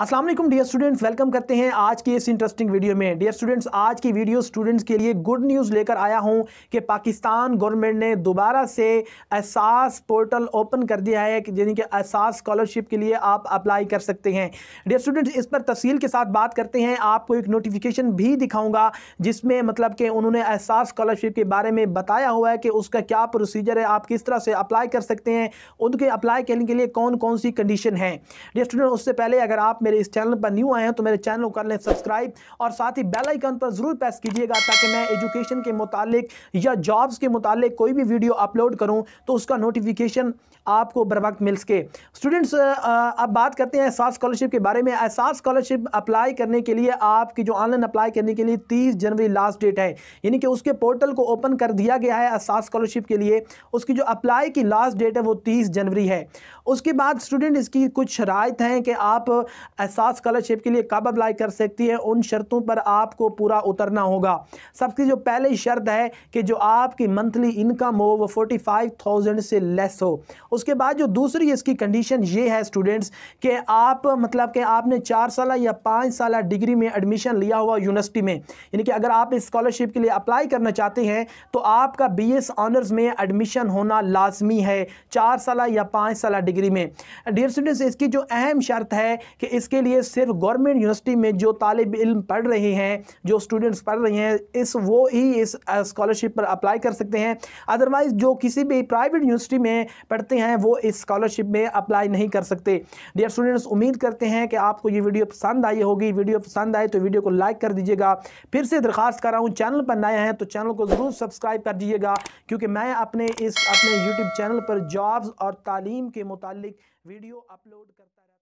अस्सलाम वालेकुम dear students welcome करते हैं आज की इस इंटरेस्टिंग वीडियो में डियर स्टूडेंट्स आज की वीडियो स्टूडेंट्स के लिए गुड न्यूज़ लेकर आया हूं कि पाकिस्तान गवर्नमेंट ने दोबारा से एहसास पोर्टल ओपन कर दिया है कि यानी कि एहसास स्कॉलरशिप के लिए आप अप्लाई कर सकते हैं डियर स्टूडेंट्स इस पर तफसील के साथ बात करते हैं आपको एक नोटिफिकेशन भी दिखाऊँगा जिसमें मतलब कि उन्होंने एहसास स्कॉलरशिप के बारे में बताया हुआ है कि उसका क्या प्रोसीजर है आप किस तरह से अप्लाई कर सकते हैं उनके अप्लाई करने के लिए कौन कौन सी कंडीशन है डियर स्टूडेंट उससे पहले अगर आप मेरे इस चैनल पर न्यू आए हैं तो मेरे चैनल को कर लें सब्सक्राइब और साथ ही बेल आइकन पर ज़रूर प्रेस कीजिएगा ताकि मैं एजुकेशन के मुतालिक या जॉब्स के मुतालिक कोई भी वीडियो अपलोड करूं तो उसका नोटिफिकेशन आपको बर वक्त मिल सके स्टूडेंट्स अब बात करते हैं एहसास स्कॉलरशिप के बारे में एहसास स्कॉलरशिप अप्लाई करने के लिए आपकी जो ऑनलाइन अप्लाई करने के लिए तीस जनवरी लास्ट डेट है यानी कि उसके पोर्टल को ओपन कर दिया गया है एहसास स्कॉलरशिप के लिए उसकी जो अप्लाई की लास्ट डेट है वो तीस जनवरी है उसके बाद स्टूडेंट इसकी कुछ शराय हैं कि आप एहसास स्कॉलरशिप के लिए कब अप्लाई कर सकती है उन शर्तों पर आपको पूरा उतरना होगा सबकी जो पहली शर्त है कि जो आपकी मंथली इनकम हो वो फोर्टी फाइव थाउजेंड से लेस हो उसके बाद जो दूसरी इसकी कंडीशन ये है स्टूडेंट्स कि आप मतलब कि आपने चार साल या पाँच साल डिग्री में एडमिशन लिया हुआ यूनिवर्सिटी में यानी कि अगर आप इस स्कॉलरशिप के लिए अप्लाई करना चाहते हैं तो आपका बी एस ऑनर्स में एडमिशन होना लाजमी है चार साल या पाँच साल डिग्री में डियर स्टूडेंट्स इसकी जो अहम शर्त है कि इस इसके लिए सिर्फ गवर्नमेंट यूनिवर्सिटी में जो तालब इल्म पढ़ रहे हैं जो स्टूडेंट्स पढ़ रहे हैं इस वो ही इस स्कॉलरशिप पर अप्लाई कर सकते हैं अदरवाइज़ जो किसी भी प्राइवेट यूनिवर्सिटी में पढ़ते हैं वो इस स्कॉलरशिप में अप्लाई नहीं कर सकते डियर स्टूडेंट्स उम्मीद करते हैं कि आपको ये वीडियो पसंद आई होगी वीडियो पसंद आए तो वीडियो को लाइक कर दीजिएगा फिर से दरखास्त कर रहा हूँ चैनल पर नया है तो चैनल को ज़रूर सब्सक्राइब कर दीजिएगा क्योंकि मैं अपने इस अपने यूट्यूब चैनल पर जॉब्स और तालीम के मुतालिक वीडियो अपलोड करता